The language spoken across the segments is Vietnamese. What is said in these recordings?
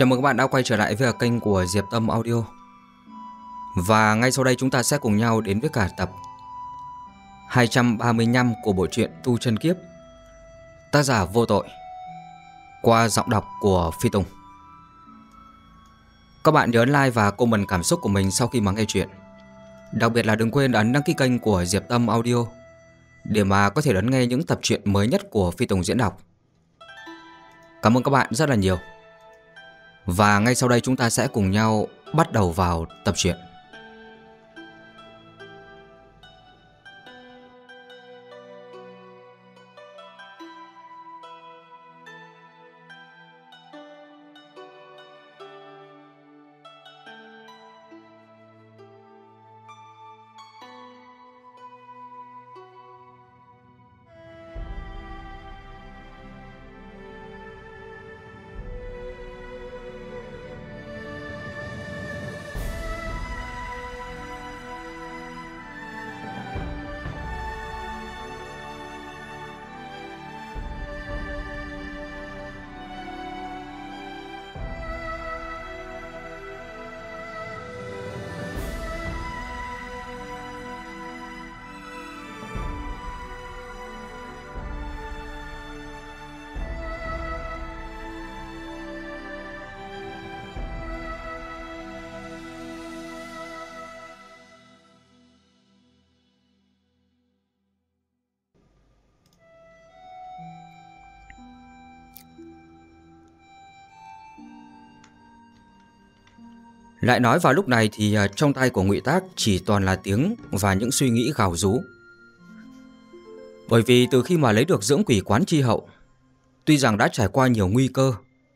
Chào mừng các bạn đã quay trở lại với kênh của Diệp Tâm Audio Và ngay sau đây chúng ta sẽ cùng nhau đến với cả tập 235 của bộ truyện Tu Chân Kiếp Tác giả vô tội Qua giọng đọc của Phi Tùng Các bạn nhớ like và comment cảm xúc của mình sau khi mà nghe chuyện Đặc biệt là đừng quên ấn đăng ký kênh của Diệp Tâm Audio Để mà có thể đón nghe những tập truyện mới nhất của Phi Tùng diễn đọc Cảm ơn các bạn rất là nhiều và ngay sau đây chúng ta sẽ cùng nhau bắt đầu vào tập truyện. Lại nói vào lúc này thì à, trong tay của Ngụy Tác chỉ toàn là tiếng và những suy nghĩ gào rú. Bởi vì từ khi mà lấy được dưỡng quỷ quán chi hậu, tuy rằng đã trải qua nhiều nguy cơ,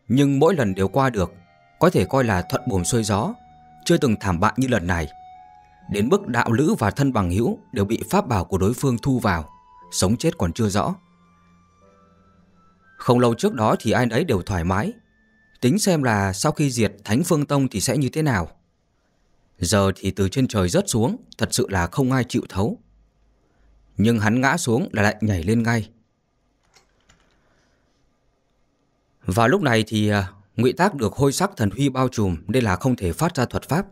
nhưng mỗi lần đều qua được, có thể coi là thuận buồm xuôi gió, chưa từng thảm bại như lần này. Đến mức đạo lữ và thân bằng hữu đều bị pháp bảo của đối phương thu vào, sống chết còn chưa rõ. Không lâu trước đó thì ai nấy đều thoải mái, tính xem là sau khi diệt Thánh Phương Tông thì sẽ như thế nào. Giờ thì từ trên trời rớt xuống, thật sự là không ai chịu thấu. Nhưng hắn ngã xuống là lại nhảy lên ngay. Và lúc này thì à, ngụy Tác được hôi sắc thần huy bao trùm nên là không thể phát ra thuật pháp.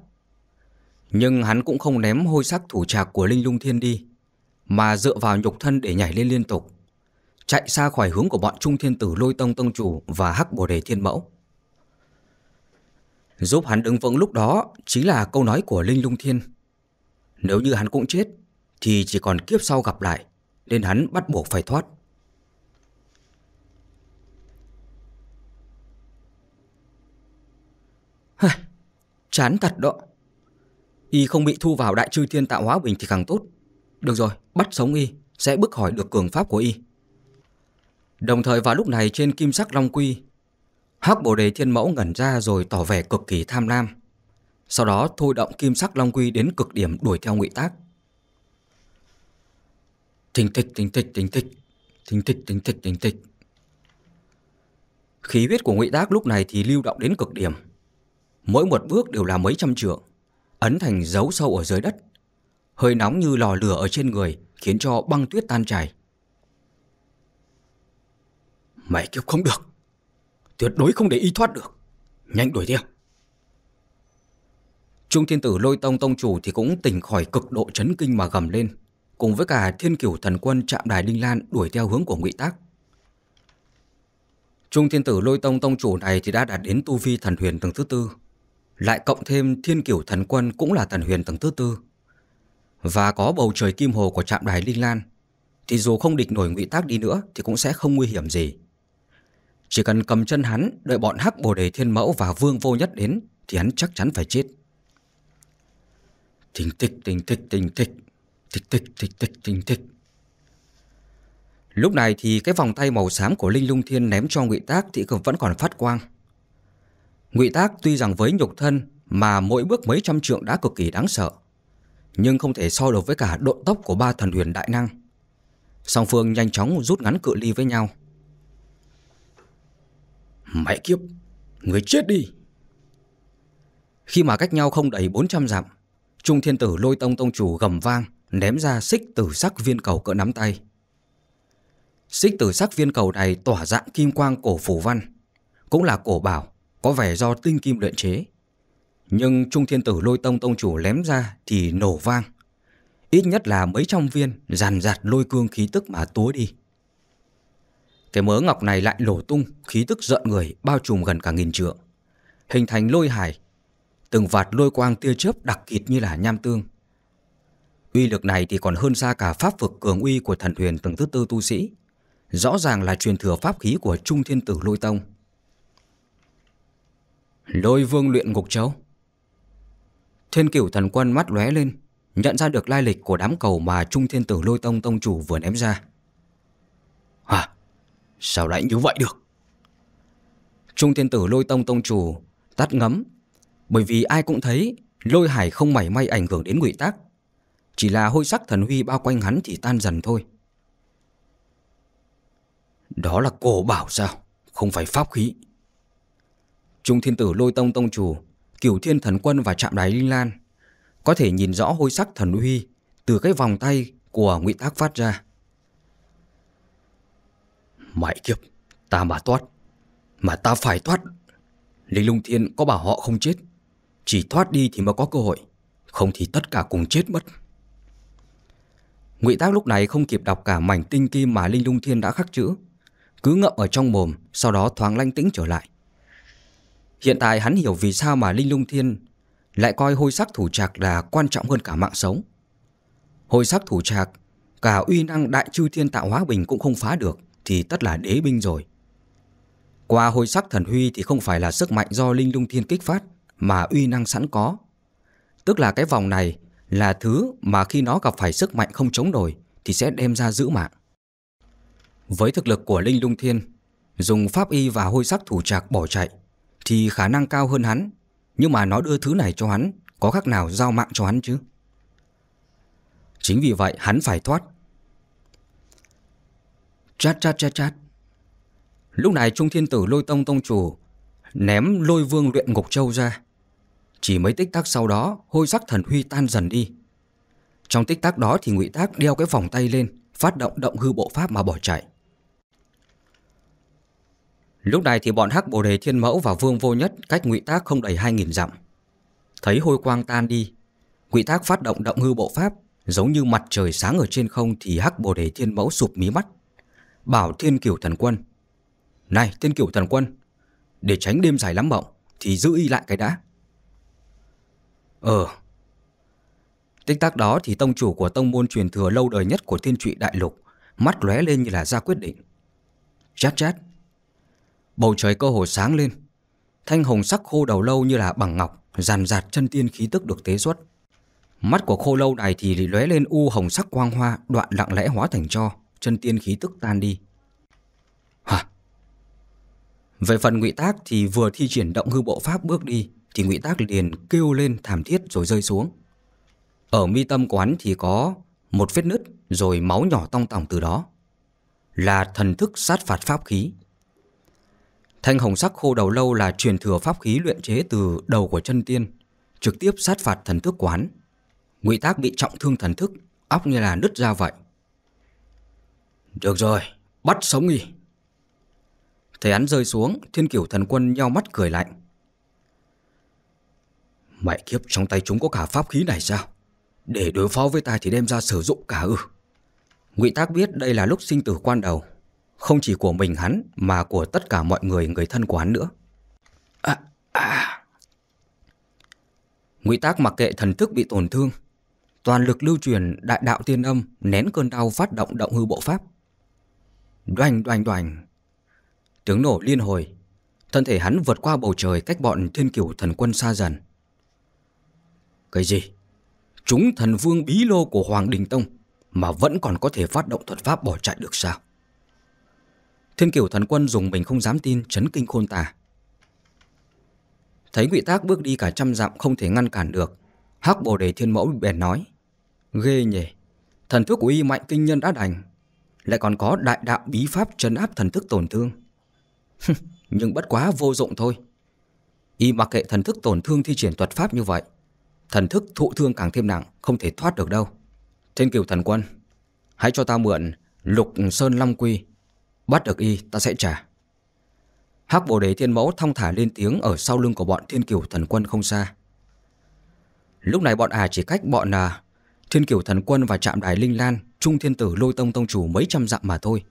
Nhưng hắn cũng không ném hôi sắc thủ trạc của Linh Lung Thiên đi, mà dựa vào nhục thân để nhảy lên liên tục, chạy xa khỏi hướng của bọn Trung Thiên Tử Lôi Tông Tông Chủ và Hắc Bồ Đề Thiên Mẫu. Giúp hắn đứng vững lúc đó chính là câu nói của Linh Lung Thiên. Nếu như hắn cũng chết, thì chỉ còn kiếp sau gặp lại, nên hắn bắt buộc phải thoát. Chán thật đó. Y không bị thu vào đại chư thiên tạo hóa bình thì càng tốt. Được rồi, bắt sống Y, sẽ bức hỏi được cường pháp của Y. Đồng thời vào lúc này trên kim sắc long quy Hắc Bồ Đề Thiên Mẫu ngẩn ra rồi tỏ vẻ cực kỳ tham lam. Sau đó thôi động kim sắc Long Quy đến cực điểm đuổi theo Ngụy Tác. Thình thịch thình thịch thình thịch, thình thịch thình thịch thình thịch. Khí huyết của Ngụy Tác lúc này thì lưu động đến cực điểm. Mỗi một bước đều là mấy trăm trượng, ấn thành dấu sâu ở dưới đất. Hơi nóng như lò lửa ở trên người khiến cho băng tuyết tan chảy. Mày kiếp không được Tuyệt đối không để y thoát được Nhanh đuổi theo Trung thiên tử lôi tông tông chủ thì cũng tỉnh khỏi cực độ chấn kinh mà gầm lên Cùng với cả thiên cửu thần quân chạm đài linh Lan đuổi theo hướng của ngụy Tác Trung thiên tử lôi tông tông chủ này thì đã đạt đến tu vi thần huyền tầng thứ tư Lại cộng thêm thiên cửu thần quân cũng là thần huyền tầng thứ tư Và có bầu trời kim hồ của trạm đài Linh Lan Thì dù không địch nổi ngụy Tác đi nữa thì cũng sẽ không nguy hiểm gì chỉ cần cầm chân hắn, đợi bọn hắc bồ đề thiên mẫu và vương vô nhất đến, thì hắn chắc chắn phải chết. tình tích, tình tích, tình tích, thịch tích, thịch tích, thình tích. Lúc này thì cái vòng tay màu xám của Linh Lung Thiên ném cho Ngụy Tác thì vẫn còn phát quang. Ngụy Tác tuy rằng với nhục thân mà mỗi bước mấy trăm trượng đã cực kỳ đáng sợ, nhưng không thể so được với cả độ tốc của ba thần huyền đại năng. Song phương nhanh chóng rút ngắn cự ly với nhau. Mẹ kiếp, người chết đi. Khi mà cách nhau không đầy 400 dặm, Trung Thiên Tử lôi tông tông chủ gầm vang, ném ra xích tử sắc viên cầu cỡ nắm tay. Xích tử sắc viên cầu này tỏa dạng kim quang cổ phủ văn, cũng là cổ bảo, có vẻ do tinh kim luyện chế. Nhưng Trung Thiên Tử lôi tông tông chủ lém ra thì nổ vang, ít nhất là mấy trăm viên dàn dạt lôi cương khí tức mà túa đi. Cái mớ ngọc này lại lổ tung, khí tức giận người bao trùm gần cả nghìn trượng. Hình thành lôi hải, từng vạt lôi quang tia chớp đặc kịt như là nham tương. Uy lực này thì còn hơn xa cả pháp vực cường uy của thần thuyền tầng thứ tư tu sĩ. Rõ ràng là truyền thừa pháp khí của Trung Thiên Tử Lôi Tông. Lôi vương luyện ngục châu Thiên cửu thần quân mắt lóe lên Nhận ra được lai lịch của đám cầu mà Trung Thiên Tử Lôi Tông Tông Chủ vừa ném ra Hả? À, Sao lại như vậy được Trung thiên tử lôi tông tông chủ Tắt ngấm Bởi vì ai cũng thấy Lôi hải không mảy may ảnh hưởng đến ngụy tác Chỉ là hôi sắc thần huy bao quanh hắn thì tan dần thôi Đó là cổ bảo sao Không phải pháp khí Trung thiên tử lôi tông tông chủ Cửu thiên thần quân và chạm đáy linh lan Có thể nhìn rõ hôi sắc thần huy Từ cái vòng tay của ngụy tác phát ra mại kiếp, ta mà thoát, mà ta phải thoát. Linh Lung Thiên có bảo họ không chết, chỉ thoát đi thì mới có cơ hội, không thì tất cả cùng chết mất. Ngụy Tác lúc này không kịp đọc cả mảnh tinh kim mà Linh Lung Thiên đã khắc chữ, cứ ngậm ở trong mồm, sau đó thoáng lanh tĩnh trở lại. Hiện tại hắn hiểu vì sao mà Linh Lung Thiên lại coi hôi sắc thủ trạc là quan trọng hơn cả mạng sống. Hôi sắc thủ trạc, cả uy năng đại chư thiên tạo hóa bình cũng không phá được thì tất là đế binh rồi. Qua hồi sắc thần huy thì không phải là sức mạnh do linh lung thiên kích phát mà uy năng sẵn có. Tức là cái vòng này là thứ mà khi nó gặp phải sức mạnh không chống nổi thì sẽ đem ra giữ mạng. Với thực lực của Linh Lung Thiên, dùng pháp y và hôi sắc thủ trạc bỏ chạy thì khả năng cao hơn hắn, nhưng mà nó đưa thứ này cho hắn, có khác nào giao mạng cho hắn chứ? Chính vì vậy hắn phải thoát, Chát chát chát chát. Lúc này Trung Thiên Tử lôi tông tông chủ, ném lôi vương luyện ngục châu ra. Chỉ mấy tích tắc sau đó, hôi sắc thần huy tan dần đi. Trong tích tắc đó thì ngụy Tác đeo cái vòng tay lên, phát động động hư bộ pháp mà bỏ chạy. Lúc này thì bọn Hắc Bồ Đề Thiên Mẫu và Vương Vô Nhất cách ngụy Tác không đầy 2.000 dặm. Thấy hôi quang tan đi, ngụy Tác phát động động hư bộ pháp, giống như mặt trời sáng ở trên không thì Hắc Bồ Đề Thiên Mẫu sụp mí mắt, Bảo thiên kiểu thần quân Này thiên kiểu thần quân Để tránh đêm dài lắm mộng Thì giữ y lại cái đã Ờ Tích tác đó thì tông chủ của tông môn truyền thừa lâu đời nhất của thiên trụy đại lục Mắt lóe lên như là ra quyết định Chát chát Bầu trời cơ hồ sáng lên Thanh hồng sắc khô đầu lâu như là bằng ngọc Giàn giạt chân tiên khí tức được tế xuất Mắt của khô lâu này thì lóe lên u hồng sắc quang hoa Đoạn lặng lẽ hóa thành cho chân tiên khí tức tan đi. Hả? Về phần ngụy tác thì vừa thi triển động hư bộ pháp bước đi thì ngụy tác liền kêu lên thảm thiết rồi rơi xuống. Ở mi tâm quán thì có một vết nứt rồi máu nhỏ tong tỏng từ đó. Là thần thức sát phạt pháp khí. Thanh hồng sắc khô đầu lâu là truyền thừa pháp khí luyện chế từ đầu của chân tiên, trực tiếp sát phạt thần thức quán. Ngụy tác bị trọng thương thần thức, óc như là nứt ra vậy. Được rồi, bắt sống đi. Thầy hắn rơi xuống, thiên kiểu thần quân nhau mắt cười lạnh. Mại kiếp trong tay chúng có cả pháp khí này sao? Để đối phó với ta thì đem ra sử dụng cả ư. Ngụy Tác biết đây là lúc sinh tử quan đầu, không chỉ của mình hắn mà của tất cả mọi người người thân của hắn nữa. À, à. Ngụy Tác mặc kệ thần thức bị tổn thương, toàn lực lưu truyền đại đạo tiên âm nén cơn đau phát động động hư bộ pháp. Đoành đoành đoành. Tiếng nổ liên hồi, thân thể hắn vượt qua bầu trời cách bọn thiên cửu thần quân xa dần. Cái gì? Chúng thần vương bí lô của Hoàng Đình Tông mà vẫn còn có thể phát động thuật pháp bỏ chạy được sao? Thiên cửu thần quân dùng mình không dám tin chấn kinh khôn tả. Thấy ngụy tác bước đi cả trăm dặm không thể ngăn cản được, hắc bồ đề thiên mẫu bèn nói. Ghê nhỉ, thần thức của y mạnh kinh nhân đã đành, lại còn có đại đạo bí pháp trấn áp thần thức tổn thương. Nhưng bất quá vô dụng thôi. Y mặc kệ thần thức tổn thương thi triển thuật pháp như vậy, thần thức thụ thương càng thêm nặng, không thể thoát được đâu. Thiên cửu thần quân, hãy cho ta mượn lục sơn long quy, bắt được y ta sẽ trả. Hắc Bồ Đề Thiên Mẫu thong thả lên tiếng ở sau lưng của bọn Thiên Cửu Thần Quân không xa. Lúc này bọn à chỉ cách bọn à, Thiên Cửu Thần Quân và Trạm Đài Linh Lan trung thiên tử lôi tông tông chủ mấy trăm dặm mà thôi.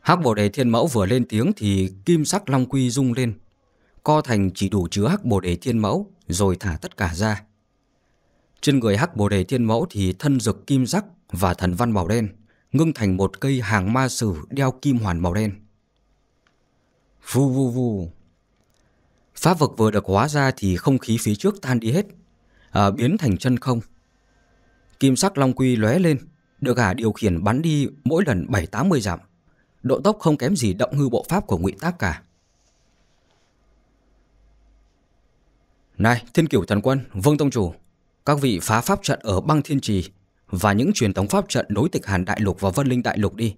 Hắc bồ đề thiên mẫu vừa lên tiếng thì kim sắc long quy rung lên. Co thành chỉ đủ chứa hắc bồ đề thiên mẫu rồi thả tất cả ra. Trên người hắc bồ đề thiên mẫu thì thân rực kim sắc và thần văn màu đen ngưng thành một cây hàng ma sử đeo kim hoàn màu đen. Vu vu vu. Pháp vực vừa được hóa ra thì không khí phía trước tan đi hết, à, biến thành chân không. Kim sắc long quy lóe lên, được gã điều khiển bắn đi mỗi lần 7-80 dặm. Độ tốc không kém gì động hư bộ pháp của ngụy Tác cả. Này, Thiên Cửu Thần Quân, Vương Tông Chủ, các vị phá pháp trận ở băng Thiên Trì và những truyền thống pháp trận đối tịch Hàn Đại Lục và Vân Linh Đại Lục đi.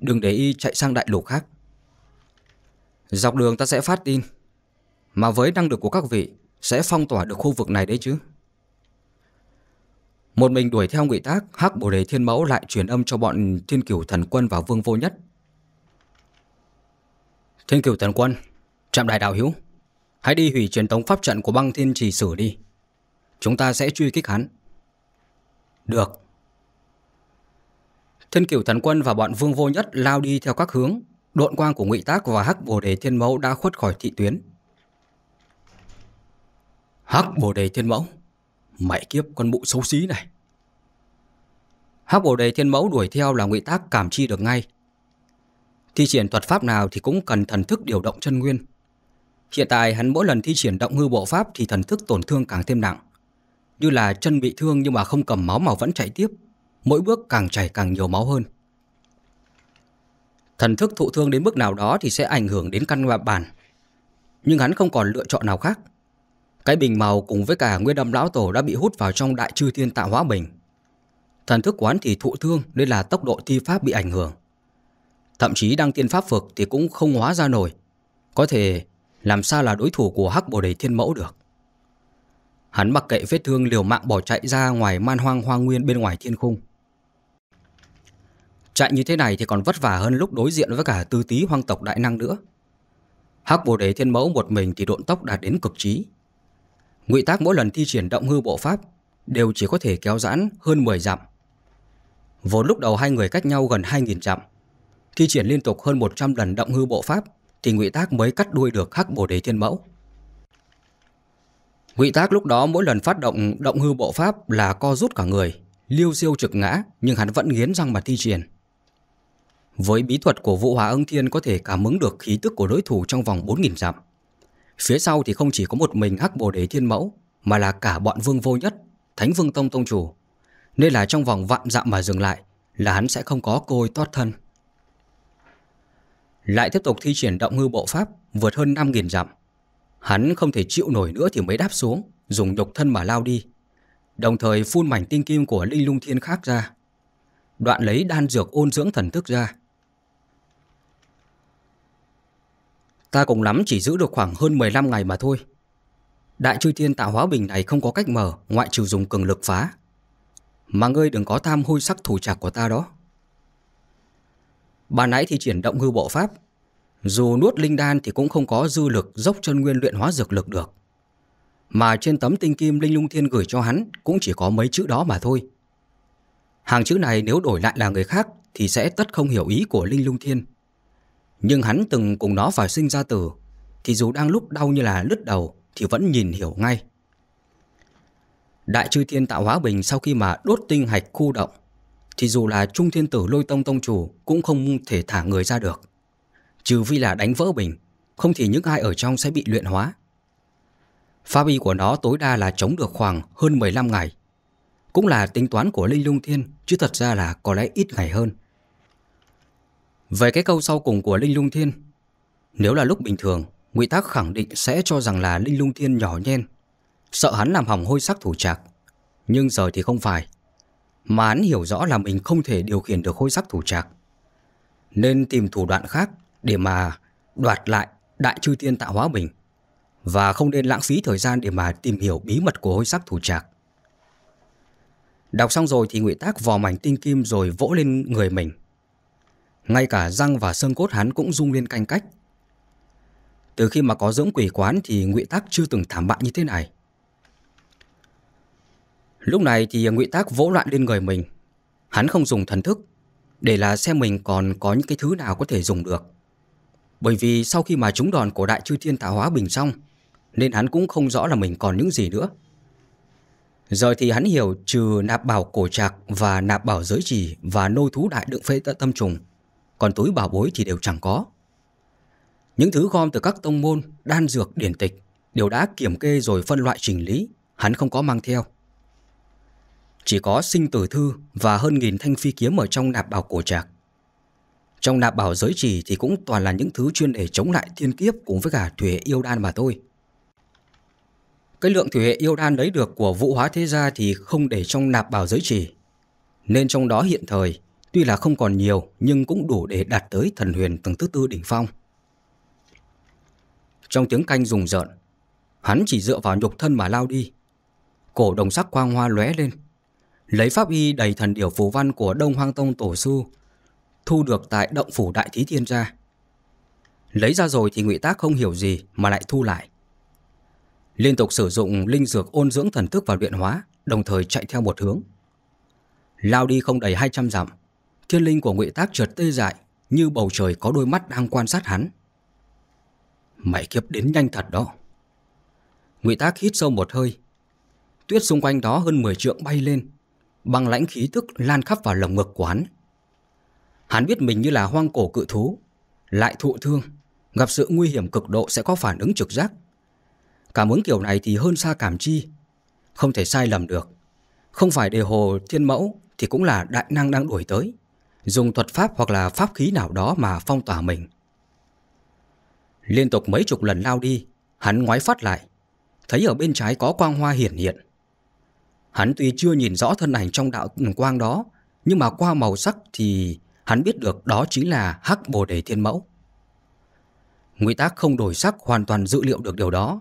Đừng để y chạy sang đại lục khác. Dọc đường ta sẽ phát tin. Mà với năng lực của các vị, sẽ phong tỏa được khu vực này đấy chứ. Một mình đuổi theo ngụy tác, Hắc Bồ Đề Thiên Mẫu lại truyền âm cho bọn Thiên Cửu Thần Quân và Vương Vô Nhất. Thiên Cửu Thần Quân, trạm đại đạo hữu, hãy đi hủy truyền tống pháp trận của băng thiên trì sử đi. Chúng ta sẽ truy kích hắn. Được. Thiên Cửu Thần Quân và bọn Vương Vô Nhất lao đi theo các hướng, độn quang của ngụy tác và Hắc Bồ Đề Thiên Mẫu đã khuất khỏi thị tuyến. Hắc Bồ Đề Thiên Mẫu Mẹ kiếp con mụ xấu xí này Hắc bồ đề thiên mẫu đuổi theo là ngụy tác cảm chi được ngay Thi triển thuật pháp nào thì cũng cần thần thức điều động chân nguyên Hiện tại hắn mỗi lần thi triển động hư bộ pháp thì thần thức tổn thương càng thêm nặng Như là chân bị thương nhưng mà không cầm máu mà vẫn chạy tiếp Mỗi bước càng chảy càng nhiều máu hơn Thần thức thụ thương đến mức nào đó thì sẽ ảnh hưởng đến căn bản Nhưng hắn không còn lựa chọn nào khác cái bình màu cùng với cả nguyên âm lão tổ đã bị hút vào trong đại chư thiên tạo hóa bình. Thần thức quán thì thụ thương nên là tốc độ thi pháp bị ảnh hưởng. Thậm chí đăng tiên pháp vực thì cũng không hóa ra nổi. Có thể làm sao là đối thủ của hắc bồ đề thiên mẫu được. Hắn mặc kệ vết thương liều mạng bỏ chạy ra ngoài man hoang hoang nguyên bên ngoài thiên khung. Chạy như thế này thì còn vất vả hơn lúc đối diện với cả tư tí hoang tộc đại năng nữa. Hắc Bồ Đề Thiên Mẫu một mình thì độn tốc đạt đến cực trí, Ngụy Tác mỗi lần thi triển động hư bộ pháp đều chỉ có thể kéo giãn hơn 10 dặm. Vốn lúc đầu hai người cách nhau gần 2.000 dặm, thi triển liên tục hơn 100 lần động hư bộ pháp thì Ngụy Tác mới cắt đuôi được Hắc Bồ Đề Thiên Mẫu. Ngụy Tác lúc đó mỗi lần phát động động hư bộ pháp là co rút cả người, liêu siêu trực ngã nhưng hắn vẫn nghiến răng mà thi triển. Với bí thuật của Vũ Hóa Ưng Thiên có thể cảm ứng được khí tức của đối thủ trong vòng 4.000 dặm. Phía sau thì không chỉ có một mình Hắc Bồ đề Thiên Mẫu, mà là cả bọn Vương Vô Nhất, Thánh Vương Tông Tông Chủ. Nên là trong vòng vạn dặm mà dừng lại là hắn sẽ không có côi toát thân. Lại tiếp tục thi triển động hư bộ pháp vượt hơn 5.000 dặm. Hắn không thể chịu nổi nữa thì mới đáp xuống, dùng nhục thân mà lao đi. Đồng thời phun mảnh tinh kim của linh lung thiên khác ra. Đoạn lấy đan dược ôn dưỡng thần thức ra. Ta cũng lắm chỉ giữ được khoảng hơn 15 ngày mà thôi Đại chư thiên tạo hóa bình này không có cách mở Ngoại trừ dùng cường lực phá Mà ngươi đừng có tham hôi sắc thủ trạc của ta đó Bà nãy thì chuyển động hư bộ pháp Dù nuốt linh đan thì cũng không có dư lực Dốc chân nguyên luyện hóa dược lực được Mà trên tấm tinh kim Linh Lung Thiên gửi cho hắn Cũng chỉ có mấy chữ đó mà thôi Hàng chữ này nếu đổi lại là người khác Thì sẽ tất không hiểu ý của Linh Lung Thiên nhưng hắn từng cùng nó phải sinh ra tử Thì dù đang lúc đau như là lứt đầu Thì vẫn nhìn hiểu ngay Đại chư thiên tạo hóa bình sau khi mà đốt tinh hạch khu động Thì dù là trung thiên tử lôi tông tông chủ Cũng không thể thả người ra được Trừ vì là đánh vỡ bình Không thì những ai ở trong sẽ bị luyện hóa Pháp y của nó tối đa là chống được khoảng hơn 15 ngày Cũng là tính toán của Linh Lung Thiên Chứ thật ra là có lẽ ít ngày hơn về cái câu sau cùng của Linh Lung Thiên, nếu là lúc bình thường, Ngụy Tác khẳng định sẽ cho rằng là Linh Lung Thiên nhỏ nhen, sợ hắn làm hỏng hôi sắc thủ trạc. Nhưng giờ thì không phải, mà hắn hiểu rõ là mình không thể điều khiển được hôi sắc thủ trạc. Nên tìm thủ đoạn khác để mà đoạt lại đại chư tiên tạo hóa mình và không nên lãng phí thời gian để mà tìm hiểu bí mật của hôi sắc thủ trạc. Đọc xong rồi thì Ngụy Tác vò mảnh tinh kim rồi vỗ lên người mình. Ngay cả răng và xương cốt hắn cũng rung lên canh cách. Từ khi mà có dưỡng quỷ quán thì Ngụy Tác chưa từng thảm bại như thế này. Lúc này thì Ngụy Tác vỗ loạn lên người mình. Hắn không dùng thần thức để là xem mình còn có những cái thứ nào có thể dùng được. Bởi vì sau khi mà chúng đòn cổ đại chư thiên tạo hóa bình xong, nên hắn cũng không rõ là mình còn những gì nữa. Giờ thì hắn hiểu trừ nạp bảo cổ trạc và nạp bảo giới trì và nô thú đại đựng phê tâm trùng còn túi bảo bối thì đều chẳng có. Những thứ gom từ các tông môn, đan dược, điển tịch đều đã kiểm kê rồi phân loại chỉnh lý, hắn không có mang theo. Chỉ có sinh tử thư và hơn nghìn thanh phi kiếm ở trong nạp bảo cổ trạc. Trong nạp bảo giới trì thì cũng toàn là những thứ chuyên để chống lại thiên kiếp cùng với cả thủy hệ yêu đan mà thôi. Cái lượng thủy hệ yêu đan lấy được của vũ hóa thế gia thì không để trong nạp bảo giới trì Nên trong đó hiện thời Tuy là không còn nhiều nhưng cũng đủ để đạt tới thần huyền tầng thứ tư đỉnh phong. Trong tiếng canh rùng rợn, hắn chỉ dựa vào nhục thân mà lao đi. Cổ đồng sắc quang hoa lóe lên. Lấy pháp y đầy thần điểu phù văn của Đông Hoang Tông Tổ Sư, thu được tại Động Phủ Đại Thí Thiên ra. Lấy ra rồi thì ngụy Tác không hiểu gì mà lại thu lại. Liên tục sử dụng linh dược ôn dưỡng thần thức và luyện hóa, đồng thời chạy theo một hướng. Lao đi không đầy 200 dặm, Chân linh của Ngụy Tác chợt tê dại, như bầu trời có đôi mắt đang quan sát hắn. Mày kiếp đến nhanh thật đó. Ngụy Tác hít sâu một hơi. Tuyết xung quanh đó hơn 10 trượng bay lên, băng lãnh khí tức lan khắp vào lồng ngực của hắn. Hắn biết mình như là hoang cổ cự thú, lại thụ thương, gặp sự nguy hiểm cực độ sẽ có phản ứng trực giác. Cảm ứng kiểu này thì hơn xa cảm chi, không thể sai lầm được. Không phải đề hồ thiên mẫu thì cũng là đại năng đang đuổi tới dùng thuật pháp hoặc là pháp khí nào đó mà phong tỏa mình. Liên tục mấy chục lần lao đi, hắn ngoái phát lại, thấy ở bên trái có quang hoa hiển hiện. Hắn tuy chưa nhìn rõ thân ảnh trong đạo quang đó, nhưng mà qua màu sắc thì hắn biết được đó chính là Hắc Bồ Đề Thiên Mẫu. Nguyên tác không đổi sắc hoàn toàn dự liệu được điều đó.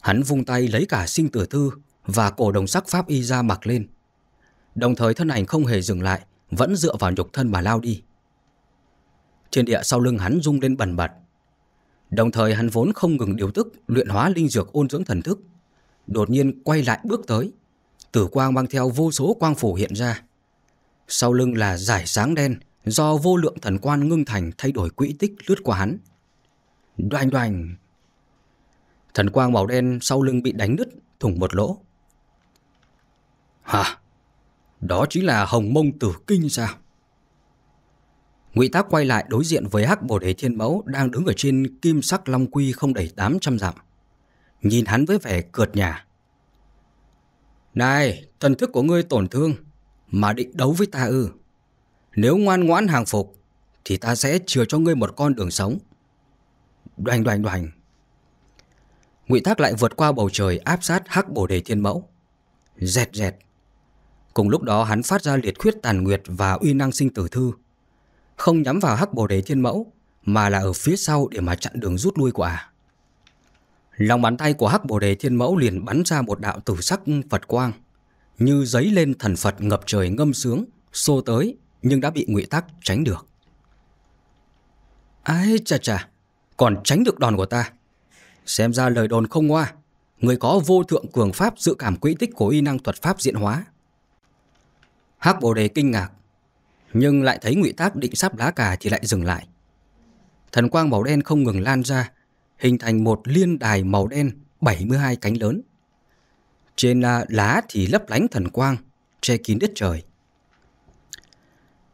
Hắn vung tay lấy cả sinh tử thư và cổ đồng sắc pháp y ra mặc lên. Đồng thời thân ảnh không hề dừng lại vẫn dựa vào nhục thân mà lao đi. Trên địa sau lưng hắn rung lên bần bật. Đồng thời hắn vốn không ngừng điều tức, luyện hóa linh dược ôn dưỡng thần thức. Đột nhiên quay lại bước tới. Tử quang mang theo vô số quang phủ hiện ra. Sau lưng là giải sáng đen do vô lượng thần quan ngưng thành thay đổi quỹ tích lướt qua hắn. Đoành đoành! Thần quang màu đen sau lưng bị đánh nứt, thủng một lỗ. Hả? Đó chính là Hồng Mông Tử Kinh sao? Ngụy Tác quay lại đối diện với Hắc Bồ Đề Thiên Mẫu đang đứng ở trên kim sắc long quy không đầy 800 dặm. Nhìn hắn với vẻ cợt nhả. Này, thần thức của ngươi tổn thương, mà định đấu với ta ư. Nếu ngoan ngoãn hàng phục, thì ta sẽ chừa cho ngươi một con đường sống. Đoành đoành đoành. Ngụy Thác lại vượt qua bầu trời áp sát Hắc Bồ Đề Thiên Mẫu. Dẹt dẹt. Cùng lúc đó hắn phát ra liệt khuyết tàn nguyệt và uy năng sinh tử thư. Không nhắm vào hắc bồ đế thiên mẫu, mà là ở phía sau để mà chặn đường rút lui của ả. Lòng bàn tay của hắc bồ đề thiên mẫu liền bắn ra một đạo tử sắc Phật quang, như giấy lên thần Phật ngập trời ngâm sướng, xô tới nhưng đã bị ngụy tắc tránh được. Ái chà chà, còn tránh được đòn của ta. Xem ra lời đồn không ngoa, người có vô thượng cường pháp dự cảm quỹ tích của y năng thuật pháp diện hóa. Hắc Bồ Đề kinh ngạc, nhưng lại thấy Ngụy Tác định sắp lá cà thì lại dừng lại. Thần quang màu đen không ngừng lan ra, hình thành một liên đài màu đen 72 cánh lớn. Trên à, lá thì lấp lánh thần quang, che kín đất trời.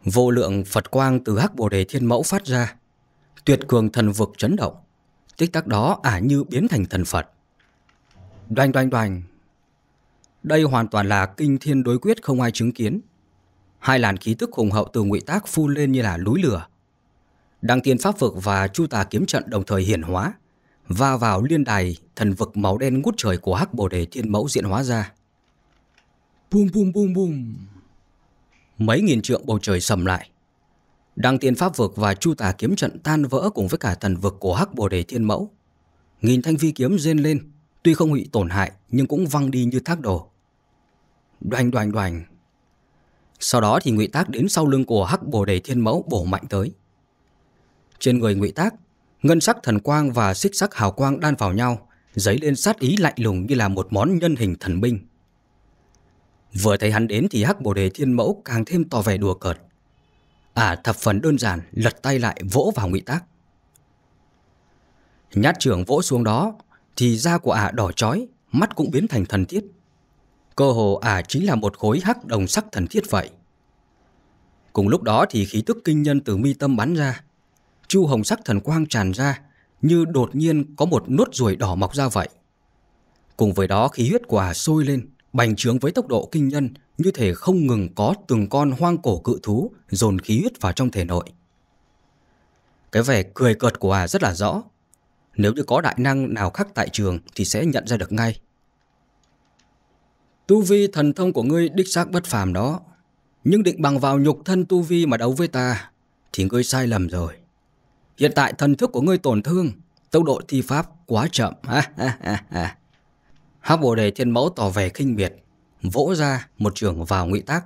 Vô lượng Phật quang từ Hắc Bồ Đề Thiên Mẫu phát ra, tuyệt cường thần vực chấn động, tích tắc đó ả như biến thành thần Phật. Đoành đoành đoành. Đây hoàn toàn là kinh thiên đối quyết không ai chứng kiến. Hai làn khí tức hùng hậu từ ngụy tác phun lên như là núi lửa. Đăng tiên pháp vực và chu tà kiếm trận đồng thời hiển hóa, va vào liên đài thần vực máu đen ngút trời của hắc bồ đề thiên mẫu diện hóa ra. Bùm bùm bùm bùm. Mấy nghìn trượng bầu trời sầm lại. Đăng tiên pháp vực và chu tà kiếm trận tan vỡ cùng với cả thần vực của hắc bồ đề thiên mẫu. Nghìn thanh vi kiếm rên lên, tuy không bị tổn hại nhưng cũng văng đi như thác đổ. Đoành đoành đoành. Sau đó thì Ngụy Tác đến sau lưng của Hắc Bồ Đề Thiên Mẫu bổ mạnh tới. Trên người Ngụy Tác, ngân sắc thần quang và xích sắc hào quang đan vào nhau, dấy lên sát ý lạnh lùng như là một món nhân hình thần binh. Vừa thấy hắn đến thì Hắc Bồ Đề Thiên Mẫu càng thêm tỏ vẻ đùa cợt. À thập phần đơn giản, lật tay lại vỗ vào Ngụy Tác. Nhát trưởng vỗ xuống đó thì da của ả đỏ chói, mắt cũng biến thành thần thiết, Cơ hồ ả à chính là một khối hắc đồng sắc thần thiết vậy. Cùng lúc đó thì khí tức kinh nhân từ mi tâm bắn ra. Chu hồng sắc thần quang tràn ra, như đột nhiên có một nốt ruồi đỏ mọc ra vậy. Cùng với đó khí huyết của quả sôi lên, bành trướng với tốc độ kinh nhân, như thể không ngừng có từng con hoang cổ cự thú dồn khí huyết vào trong thể nội. Cái vẻ cười cợt của ả à rất là rõ. Nếu như có đại năng nào khác tại trường thì sẽ nhận ra được ngay. Tu vi thần thông của ngươi đích xác bất phàm đó. Nhưng định bằng vào nhục thân tu vi mà đấu với ta, thì ngươi sai lầm rồi. Hiện tại thần thức của ngươi tổn thương, tốc độ thi pháp quá chậm. Hắc Bồ Đề Thiên Mẫu tỏ vẻ khinh biệt, vỗ ra một trường vào ngụy tác.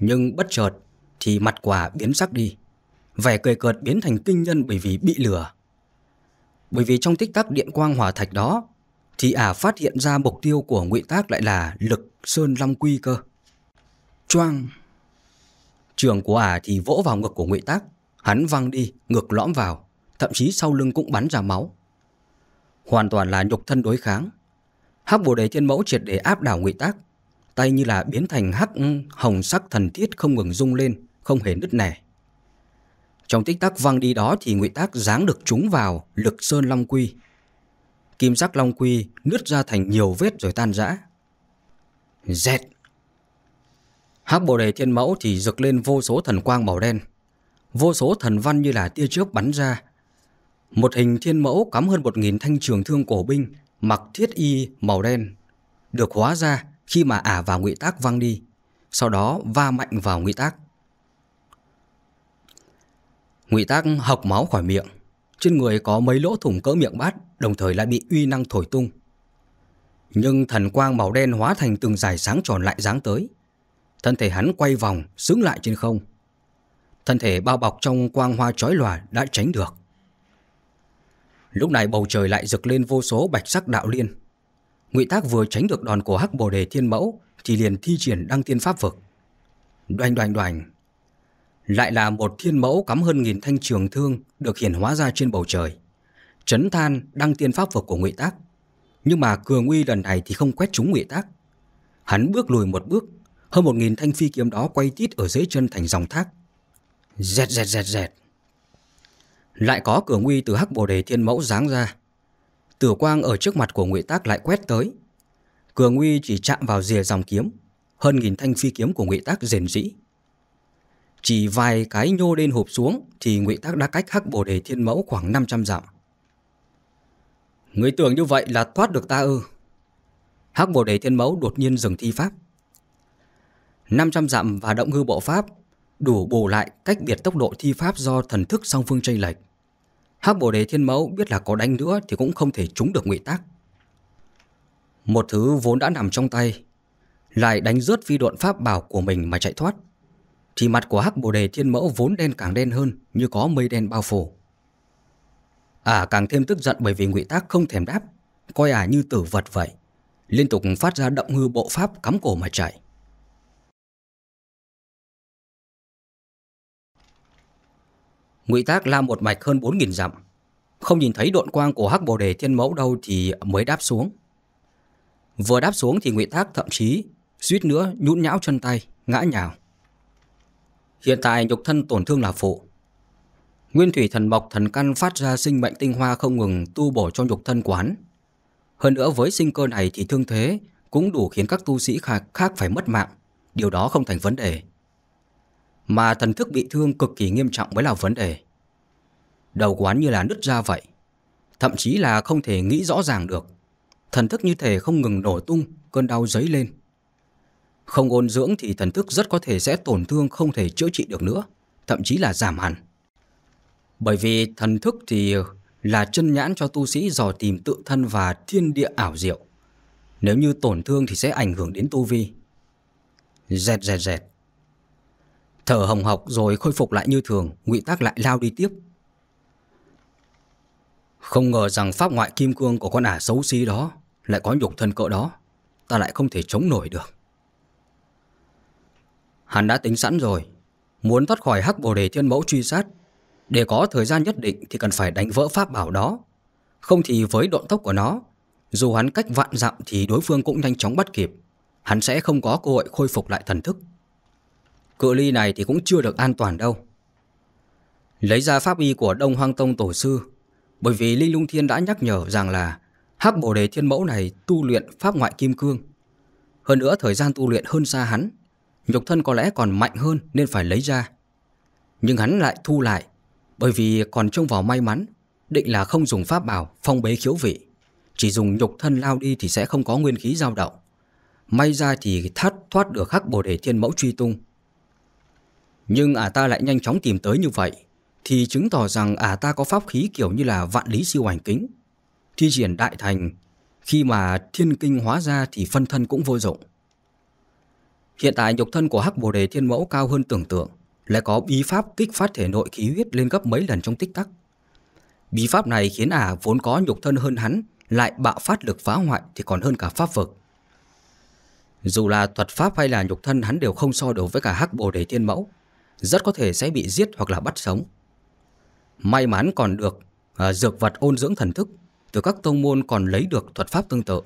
Nhưng bất chợt thì mặt quả biến sắc đi. Vẻ cười cợt biến thành kinh nhân bởi vì bị lửa. Bởi vì trong tích tắc điện quang hỏa thạch đó thì ả phát hiện ra mục tiêu của ngụy tác lại là lực sơn long quy cơ choang trường của ả thì vỗ vào ngực của ngụy tác hắn văng đi ngược lõm vào thậm chí sau lưng cũng bắn ra máu hoàn toàn là nhục thân đối kháng hắc bồ đề thiên mẫu triệt để áp đảo ngụy tác tay như là biến thành hắc ừ, hồng sắc thần thiết không ngừng rung lên không hề nứt nẻ trong tích tắc văng đi đó thì ngụy tác giáng được chúng vào lực sơn long quy kim sắc long quy nứt ra thành nhiều vết rồi tan rã. Dẹt! Hắc bồ đề thiên mẫu thì rực lên vô số thần quang màu đen. Vô số thần văn như là tia chớp bắn ra. Một hình thiên mẫu cắm hơn một nghìn thanh trường thương cổ binh mặc thiết y màu đen. Được hóa ra khi mà ả vào ngụy tác văng đi. Sau đó va mạnh vào ngụy tác. Ngụy tác học máu khỏi miệng trên người có mấy lỗ thủng cỡ miệng bát, đồng thời lại bị uy năng thổi tung. Nhưng thần quang màu đen hóa thành từng dải sáng tròn lại dáng tới. Thân thể hắn quay vòng, xứng lại trên không. Thân thể bao bọc trong quang hoa chói lòa đã tránh được. Lúc này bầu trời lại rực lên vô số bạch sắc đạo liên. Ngụy Tác vừa tránh được đòn của Hắc Bồ Đề Thiên Mẫu thì liền thi triển đăng tiên pháp vực. Đoành đoành đoành, lại là một thiên mẫu cắm hơn nghìn thanh trường thương được hiển hóa ra trên bầu trời. Trấn Than đăng tiên pháp vực của Ngụy Tác, nhưng mà Cường Uy lần này thì không quét trúng Ngụy Tác. Hắn bước lùi một bước, hơn một nghìn thanh phi kiếm đó quay tít ở dưới chân thành dòng thác. Rẹt rẹt rẹt rẹt. Lại có Cường Uy từ Hắc Bồ Đề Thiên Mẫu giáng ra. Tử quang ở trước mặt của Ngụy Tác lại quét tới. Cường Uy chỉ chạm vào rìa dòng kiếm, hơn nghìn thanh phi kiếm của Ngụy Tác rền rĩ. Chỉ vài cái nhô lên hộp xuống thì ngụy Tác đã cách hắc bồ đề thiên mẫu khoảng 500 dặm. Người tưởng như vậy là thoát được ta ư? Hắc bồ đề thiên mẫu đột nhiên dừng thi pháp. 500 dặm và động hư bộ pháp đủ bù lại cách biệt tốc độ thi pháp do thần thức song phương chênh lệch. Hắc Bồ Đề Thiên Mẫu biết là có đánh nữa thì cũng không thể trúng được ngụy tác. Một thứ vốn đã nằm trong tay, lại đánh rớt phi đoạn pháp bảo của mình mà chạy thoát thì mặt của hắc bồ đề thiên mẫu vốn đen càng đen hơn như có mây đen bao phủ. Ả à, càng thêm tức giận bởi vì ngụy tác không thèm đáp, coi ả à như tử vật vậy, liên tục phát ra động hư bộ pháp cắm cổ mà chạy. Ngụy Tác la một mạch hơn 4.000 dặm, không nhìn thấy độn quang của hắc bồ đề thiên mẫu đâu thì mới đáp xuống. Vừa đáp xuống thì Ngụy Tác thậm chí suýt nữa nhũn nhão chân tay, ngã nhào. Hiện tại nhục thân tổn thương là phụ. Nguyên thủy thần bọc thần căn phát ra sinh mệnh tinh hoa không ngừng tu bổ cho nhục thân quán. Hơn nữa với sinh cơ này thì thương thế cũng đủ khiến các tu sĩ khác, khác phải mất mạng. Điều đó không thành vấn đề. Mà thần thức bị thương cực kỳ nghiêm trọng mới là vấn đề. Đầu quán như là nứt ra vậy. Thậm chí là không thể nghĩ rõ ràng được. Thần thức như thể không ngừng nổ tung, cơn đau dấy lên. Không ôn dưỡng thì thần thức rất có thể sẽ tổn thương không thể chữa trị được nữa, thậm chí là giảm hẳn. Bởi vì thần thức thì là chân nhãn cho tu sĩ dò tìm tự thân và thiên địa ảo diệu. Nếu như tổn thương thì sẽ ảnh hưởng đến tu vi. Dẹt dẹt dẹt. Thở hồng học rồi khôi phục lại như thường, ngụy tác lại lao đi tiếp. Không ngờ rằng pháp ngoại kim cương của con ả xấu xí đó lại có nhục thân cỡ đó, ta lại không thể chống nổi được. Hắn đã tính sẵn rồi, muốn thoát khỏi hắc bồ đề thiên mẫu truy sát, để có thời gian nhất định thì cần phải đánh vỡ pháp bảo đó. Không thì với độn tốc của nó, dù hắn cách vạn dặm thì đối phương cũng nhanh chóng bắt kịp, hắn sẽ không có cơ hội khôi phục lại thần thức. Cự ly này thì cũng chưa được an toàn đâu. Lấy ra pháp y của Đông Hoang Tông Tổ Sư, bởi vì Linh Lung Thiên đã nhắc nhở rằng là hắc bồ đề thiên mẫu này tu luyện pháp ngoại kim cương. Hơn nữa thời gian tu luyện hơn xa hắn nhục thân có lẽ còn mạnh hơn nên phải lấy ra. Nhưng hắn lại thu lại, bởi vì còn trông vào may mắn, định là không dùng pháp bảo phong bế khiếu vị. Chỉ dùng nhục thân lao đi thì sẽ không có nguyên khí dao động. May ra thì thoát thoát được khắc bồ đề thiên mẫu truy tung. Nhưng ả à ta lại nhanh chóng tìm tới như vậy, thì chứng tỏ rằng ả à ta có pháp khí kiểu như là vạn lý siêu hành kính. Thi triển đại thành, khi mà thiên kinh hóa ra thì phân thân cũng vô dụng. Hiện tại nhục thân của Hắc Bồ Đề Thiên Mẫu cao hơn tưởng tượng, lại có bí pháp kích phát thể nội khí huyết lên gấp mấy lần trong tích tắc. Bí pháp này khiến ả à vốn có nhục thân hơn hắn, lại bạo phát lực phá hoại thì còn hơn cả pháp vực. Dù là thuật pháp hay là nhục thân hắn đều không so đấu với cả Hắc Bồ Đề Thiên Mẫu, rất có thể sẽ bị giết hoặc là bắt sống. May mắn còn được à, dược vật ôn dưỡng thần thức, từ các tông môn còn lấy được thuật pháp tương tự.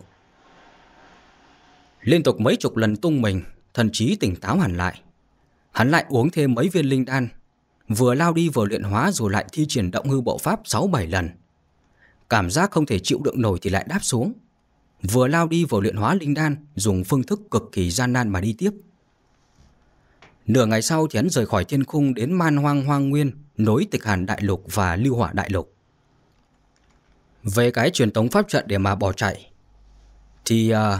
Liên tục mấy chục lần tung mình thần trí tỉnh táo hẳn lại. Hắn lại uống thêm mấy viên linh đan, vừa lao đi vừa luyện hóa rồi lại thi triển động hư bộ pháp 6-7 lần. Cảm giác không thể chịu đựng nổi thì lại đáp xuống. Vừa lao đi vừa luyện hóa linh đan, dùng phương thức cực kỳ gian nan mà đi tiếp. Nửa ngày sau thì hắn rời khỏi thiên khung đến man hoang hoang nguyên, nối tịch hàn đại lục và lưu hỏa đại lục. Về cái truyền tống pháp trận để mà bỏ chạy, thì à,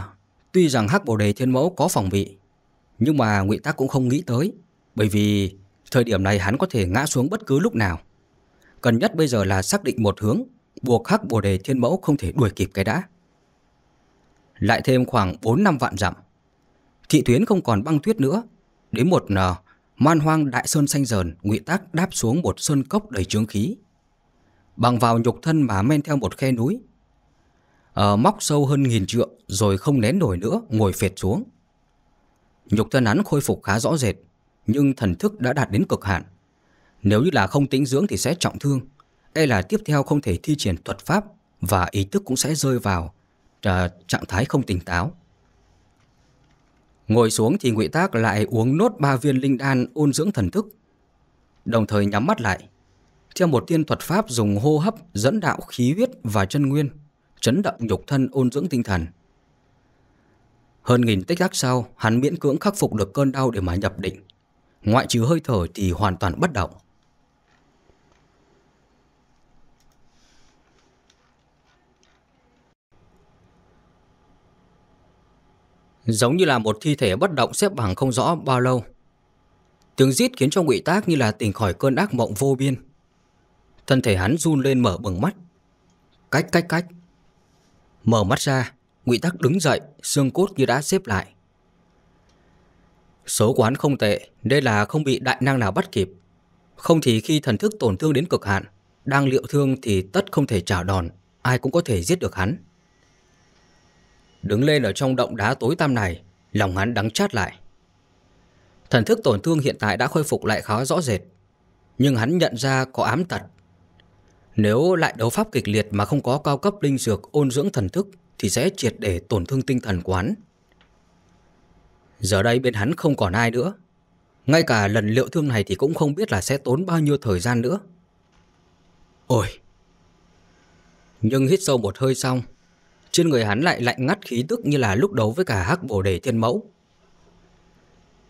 tuy rằng hắc bồ đề thiên mẫu có phòng bị, nhưng mà Ngụy Tác cũng không nghĩ tới, bởi vì thời điểm này hắn có thể ngã xuống bất cứ lúc nào. Cần nhất bây giờ là xác định một hướng, buộc Hắc Bồ Đề Thiên Mẫu không thể đuổi kịp cái đã. Lại thêm khoảng 4 năm vạn dặm. Thị tuyến không còn băng tuyết nữa, đến một nờ, man hoang đại sơn xanh dờn, Ngụy Tác đáp xuống một sơn cốc đầy trướng khí. Bằng vào nhục thân mà men theo một khe núi, ờ, móc sâu hơn nghìn trượng rồi không nén nổi nữa ngồi phệt xuống. Nhục thân hắn khôi phục khá rõ rệt, nhưng thần thức đã đạt đến cực hạn. Nếu như là không tĩnh dưỡng thì sẽ trọng thương, e là tiếp theo không thể thi triển thuật pháp và ý thức cũng sẽ rơi vào à, trạng thái không tỉnh táo. Ngồi xuống thì Ngụy Tác lại uống nốt ba viên linh đan ôn dưỡng thần thức, đồng thời nhắm mắt lại. Theo một tiên thuật pháp dùng hô hấp dẫn đạo khí huyết và chân nguyên, chấn động nhục thân ôn dưỡng tinh thần. Hơn nghìn tích tắc sau, hắn miễn cưỡng khắc phục được cơn đau để mà nhập định. Ngoại trừ hơi thở thì hoàn toàn bất động. Giống như là một thi thể bất động xếp bằng không rõ bao lâu. Tiếng rít khiến cho ngụy tác như là tỉnh khỏi cơn ác mộng vô biên. Thân thể hắn run lên mở bừng mắt. Cách cách cách. Mở mắt ra, Ngụy Tắc đứng dậy, xương cốt như đã xếp lại. Số quán không tệ, đây là không bị đại năng nào bắt kịp. Không thì khi thần thức tổn thương đến cực hạn, đang liệu thương thì tất không thể trả đòn, ai cũng có thể giết được hắn. Đứng lên ở trong động đá tối tăm này, lòng hắn đắng chát lại. Thần thức tổn thương hiện tại đã khôi phục lại khá rõ rệt, nhưng hắn nhận ra có ám tật. Nếu lại đấu pháp kịch liệt mà không có cao cấp linh dược ôn dưỡng thần thức thì sẽ triệt để tổn thương tinh thần của hắn. Giờ đây bên hắn không còn ai nữa. Ngay cả lần liệu thương này thì cũng không biết là sẽ tốn bao nhiêu thời gian nữa. Ôi! Nhưng hít sâu một hơi xong, trên người hắn lại lạnh ngắt khí tức như là lúc đấu với cả hắc bồ đề thiên mẫu.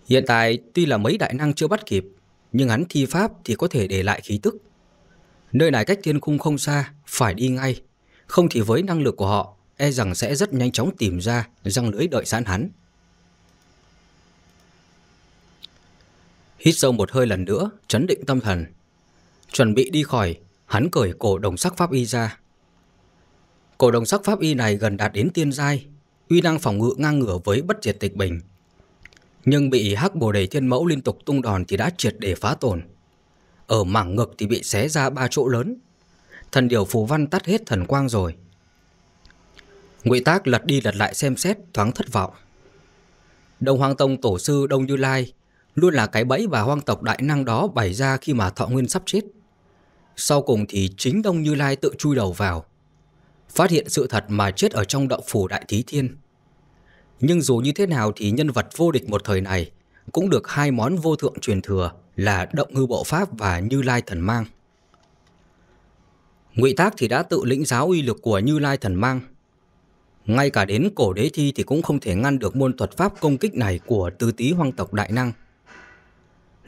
Hiện tại tuy là mấy đại năng chưa bắt kịp, nhưng hắn thi pháp thì có thể để lại khí tức. Nơi này cách thiên khung không xa, phải đi ngay, không chỉ với năng lực của họ e rằng sẽ rất nhanh chóng tìm ra răng lưỡi đợi sẵn hắn. Hít sâu một hơi lần nữa, chấn định tâm thần. Chuẩn bị đi khỏi, hắn cởi cổ đồng sắc pháp y ra. Cổ đồng sắc pháp y này gần đạt đến tiên giai, uy năng phòng ngự ngang ngửa với bất diệt tịch bình. Nhưng bị hắc bồ đề thiên mẫu liên tục tung đòn thì đã triệt để phá tổn. Ở mảng ngực thì bị xé ra ba chỗ lớn. Thần điều phù văn tắt hết thần quang rồi, Ngụy Tác lật đi lật lại xem xét thoáng thất vọng. Đông Hoang Tông tổ sư Đông Như Lai luôn là cái bẫy và hoang tộc đại năng đó bày ra khi mà thọ nguyên sắp chết. Sau cùng thì chính Đông Như Lai tự chui đầu vào, phát hiện sự thật mà chết ở trong động phủ Đại Thí Thiên. Nhưng dù như thế nào thì nhân vật vô địch một thời này cũng được hai món vô thượng truyền thừa là Động Ngư Bộ Pháp và Như Lai Thần Mang. Ngụy Tác thì đã tự lĩnh giáo uy lực của Như Lai Thần Mang – ngay cả đến cổ đế thi thì cũng không thể ngăn được môn thuật pháp công kích này của tư tý hoang tộc đại năng.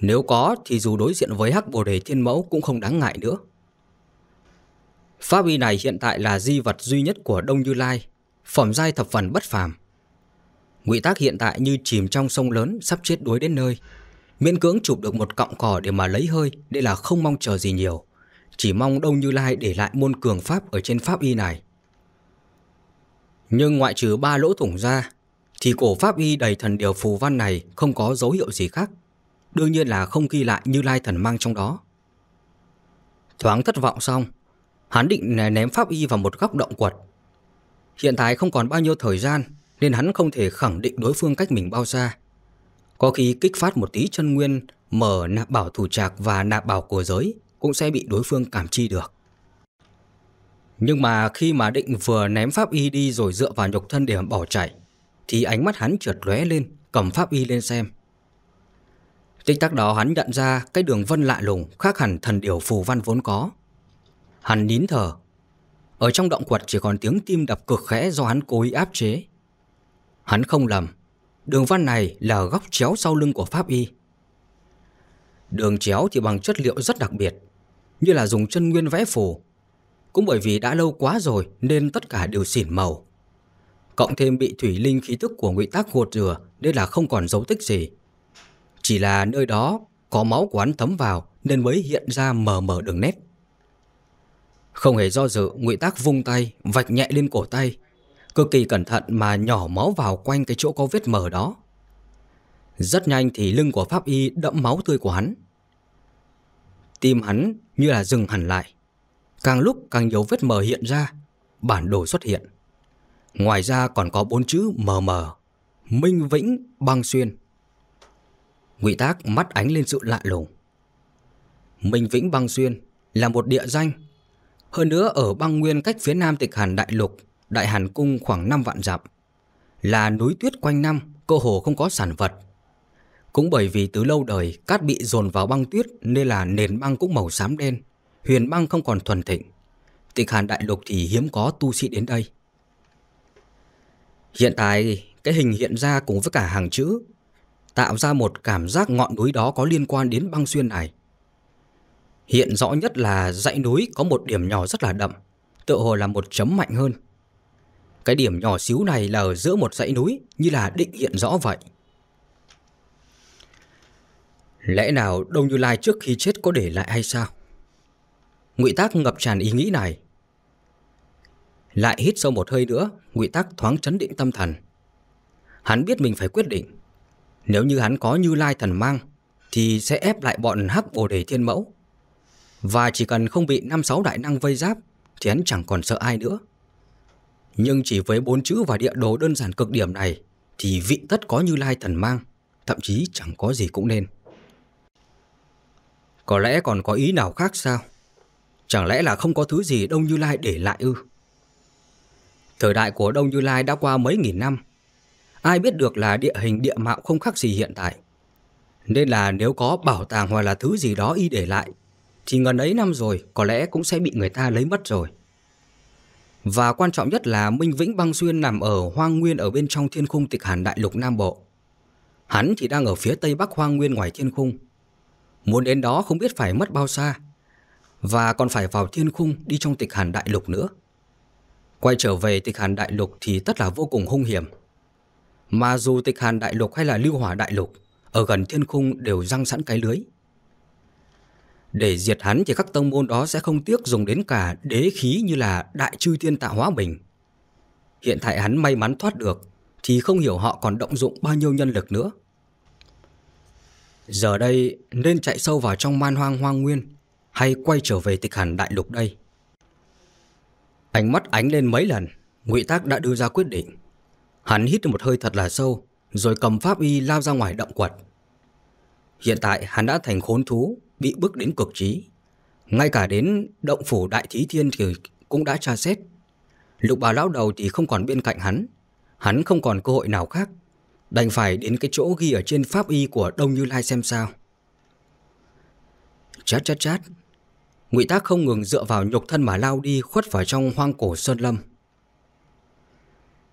Nếu có thì dù đối diện với hắc bồ đề thiên mẫu cũng không đáng ngại nữa. Pháp y này hiện tại là di vật duy nhất của Đông Như Lai, phẩm giai thập phần bất phàm. Ngụy Tác hiện tại như chìm trong sông lớn, sắp chết đuối đến nơi. Miễn cưỡng chụp được một cọng cỏ để mà lấy hơi, đây là không mong chờ gì nhiều. Chỉ mong Đông Như Lai để lại môn cường pháp ở trên pháp y này. Nhưng ngoại trừ ba lỗ thủng ra, thì cổ pháp y đầy thần điều phù văn này không có dấu hiệu gì khác. Đương nhiên là không ghi lại như lai thần mang trong đó. Thoáng thất vọng xong, hắn định ném pháp y vào một góc động quật. Hiện tại không còn bao nhiêu thời gian nên hắn không thể khẳng định đối phương cách mình bao xa. Có khi kích phát một tí chân nguyên, mở nạp bảo thủ trạc và nạp bảo của giới cũng sẽ bị đối phương cảm chi được. Nhưng mà khi mà định vừa ném pháp y đi rồi dựa vào nhục thân để bỏ chạy, thì ánh mắt hắn trượt lóe lên, cầm pháp y lên xem. Tích tắc đó hắn nhận ra cái đường vân lạ lùng khác hẳn thần điểu phù văn vốn có. Hắn nín thở. Ở trong động quật chỉ còn tiếng tim đập cực khẽ do hắn cố ý áp chế. Hắn không lầm. Đường văn này là góc chéo sau lưng của pháp y. Đường chéo thì bằng chất liệu rất đặc biệt, như là dùng chân nguyên vẽ phù cũng bởi vì đã lâu quá rồi nên tất cả đều xỉn màu. Cộng thêm bị thủy linh khí tức của ngụy tác gột rửa nên là không còn dấu tích gì. Chỉ là nơi đó có máu của hắn thấm vào nên mới hiện ra mờ mờ đường nét. Không hề do dự, ngụy tác vung tay, vạch nhẹ lên cổ tay. Cực kỳ cẩn thận mà nhỏ máu vào quanh cái chỗ có vết mờ đó. Rất nhanh thì lưng của pháp y đẫm máu tươi của hắn. Tim hắn như là dừng hẳn lại. Càng lúc càng nhiều vết mờ hiện ra, bản đồ xuất hiện. Ngoài ra còn có bốn chữ mờ mờ, minh vĩnh băng xuyên. Ngụy Tác mắt ánh lên sự lạ lùng. Minh Vĩnh Băng Xuyên là một địa danh. Hơn nữa ở băng nguyên cách phía nam tịch Hàn Đại Lục, Đại Hàn Cung khoảng 5 vạn dặm. Là núi tuyết quanh năm, cơ hồ không có sản vật. Cũng bởi vì từ lâu đời cát bị dồn vào băng tuyết nên là nền băng cũng màu xám đen, huyền băng không còn thuần thịnh. Tịch hàn đại lục thì hiếm có tu sĩ đến đây. Hiện tại, cái hình hiện ra cùng với cả hàng chữ, tạo ra một cảm giác ngọn núi đó có liên quan đến băng xuyên này. Hiện rõ nhất là dãy núi có một điểm nhỏ rất là đậm, tựa hồ là một chấm mạnh hơn. Cái điểm nhỏ xíu này là ở giữa một dãy núi như là định hiện rõ vậy. Lẽ nào Đông Như Lai trước khi chết có để lại hay sao? Ngụy Tác ngập tràn ý nghĩ này. Lại hít sâu một hơi nữa, Ngụy Tác thoáng chấn định tâm thần. Hắn biết mình phải quyết định. Nếu như hắn có Như Lai thần mang thì sẽ ép lại bọn Hắc Bồ Đề Thiên Mẫu. Và chỉ cần không bị năm sáu đại năng vây giáp thì hắn chẳng còn sợ ai nữa. Nhưng chỉ với bốn chữ và địa đồ đơn giản cực điểm này thì vị tất có Như Lai thần mang, thậm chí chẳng có gì cũng nên. Có lẽ còn có ý nào khác sao? Chẳng lẽ là không có thứ gì Đông Như Lai để lại ư? Thời đại của Đông Như Lai đã qua mấy nghìn năm. Ai biết được là địa hình địa mạo không khác gì hiện tại. Nên là nếu có bảo tàng hoặc là thứ gì đó y để lại, thì ngần ấy năm rồi có lẽ cũng sẽ bị người ta lấy mất rồi. Và quan trọng nhất là Minh Vĩnh Băng Xuyên nằm ở hoang nguyên ở bên trong thiên khung tịch hàn đại lục Nam Bộ. Hắn thì đang ở phía tây bắc hoang nguyên ngoài thiên khung. Muốn đến đó không biết phải mất bao xa và còn phải vào thiên khung đi trong tịch hàn đại lục nữa. Quay trở về tịch hàn đại lục thì tất là vô cùng hung hiểm. Mà dù tịch hàn đại lục hay là lưu hỏa đại lục, ở gần thiên khung đều răng sẵn cái lưới. Để diệt hắn thì các tông môn đó sẽ không tiếc dùng đến cả đế khí như là đại chư thiên tạo hóa bình. Hiện tại hắn may mắn thoát được thì không hiểu họ còn động dụng bao nhiêu nhân lực nữa. Giờ đây nên chạy sâu vào trong man hoang hoang nguyên hay quay trở về tịch hàn đại lục đây? Ánh mắt ánh lên mấy lần, Ngụy Tác đã đưa ra quyết định. Hắn hít một hơi thật là sâu, rồi cầm pháp y lao ra ngoài động quật. Hiện tại hắn đã thành khốn thú, bị bức đến cực trí. Ngay cả đến động phủ đại thí thiên thì cũng đã tra xét. Lục bà lão đầu thì không còn bên cạnh hắn. Hắn không còn cơ hội nào khác. Đành phải đến cái chỗ ghi ở trên pháp y của Đông Như Lai xem sao. Chát chát chát, Ngụy Tác không ngừng dựa vào nhục thân mà lao đi khuất vào trong hoang cổ sơn lâm.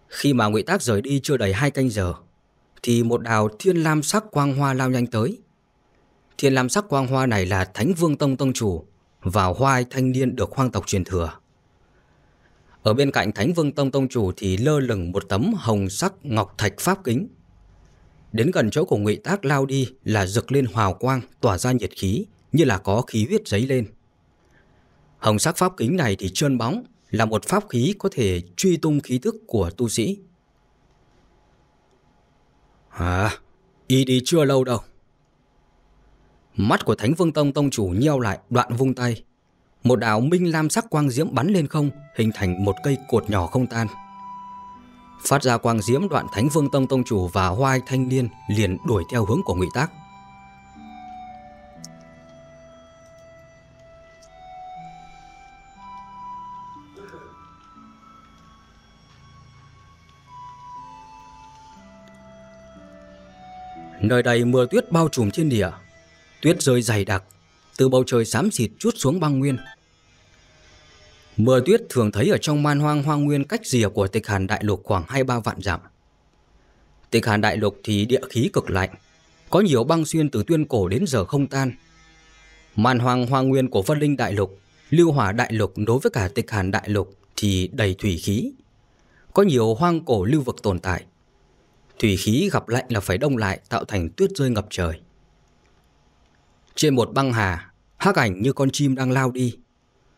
Khi mà Ngụy Tác rời đi chưa đầy hai canh giờ, thì một đào thiên lam sắc quang hoa lao nhanh tới. Thiên lam sắc quang hoa này là Thánh Vương Tông Tông Chủ và hoai thanh niên được hoang tộc truyền thừa. Ở bên cạnh Thánh Vương Tông Tông Chủ thì lơ lửng một tấm hồng sắc ngọc thạch pháp kính. Đến gần chỗ của Ngụy Tác lao đi là rực lên hào quang tỏa ra nhiệt khí như là có khí huyết dấy lên. Hồng sắc pháp kính này thì trơn bóng, là một pháp khí có thể truy tung khí thức của tu sĩ. À, y đi chưa lâu đâu. Mắt của Thánh Vương Tông Tông chủ nheo lại đoạn vung tay. Một đạo minh lam sắc quang diễm bắn lên không, hình thành một cây cột nhỏ không tan. Phát ra quang diễm đoạn Thánh Vương Tông Tông chủ và hoai thanh niên liền đuổi theo hướng của Ngụy Tác. nơi đây mưa tuyết bao trùm trên địa Tuyết rơi dày đặc Từ bầu trời xám xịt chút xuống băng nguyên Mưa tuyết thường thấy ở trong man hoang hoang nguyên cách rìa của tịch hàn đại lục khoảng 2-3 vạn dặm Tịch hàn đại lục thì địa khí cực lạnh Có nhiều băng xuyên từ tuyên cổ đến giờ không tan Man hoang hoang nguyên của vân linh đại lục Lưu hỏa đại lục đối với cả tịch hàn đại lục thì đầy thủy khí Có nhiều hoang cổ lưu vực tồn tại Thủy khí gặp lạnh là phải đông lại tạo thành tuyết rơi ngập trời. Trên một băng hà, hắc ảnh như con chim đang lao đi.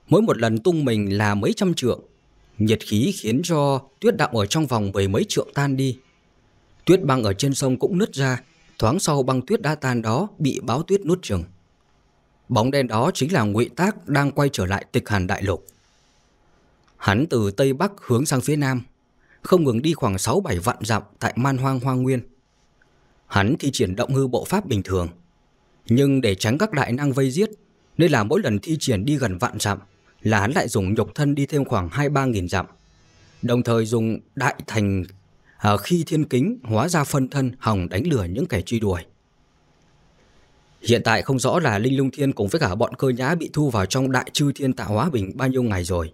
Mỗi một lần tung mình là mấy trăm trượng. Nhiệt khí khiến cho tuyết đọng ở trong vòng mười mấy trượng tan đi. Tuyết băng ở trên sông cũng nứt ra, thoáng sau băng tuyết đã tan đó bị báo tuyết nuốt chừng. Bóng đen đó chính là Ngụy Tác đang quay trở lại tịch hàn đại lục. Hắn từ Tây Bắc hướng sang phía Nam, không ngừng đi khoảng 6-7 vạn dặm tại man hoang hoang nguyên. Hắn thi triển động hư bộ pháp bình thường, nhưng để tránh các đại năng vây giết, nên là mỗi lần thi triển đi gần vạn dặm là hắn lại dùng nhục thân đi thêm khoảng 2-3 nghìn dặm, đồng thời dùng đại thành à, khi thiên kính hóa ra phân thân hòng đánh lừa những kẻ truy đuổi. Hiện tại không rõ là Linh Lung Thiên cùng với cả bọn cơ nhã bị thu vào trong đại chư thiên tạo hóa bình bao nhiêu ngày rồi.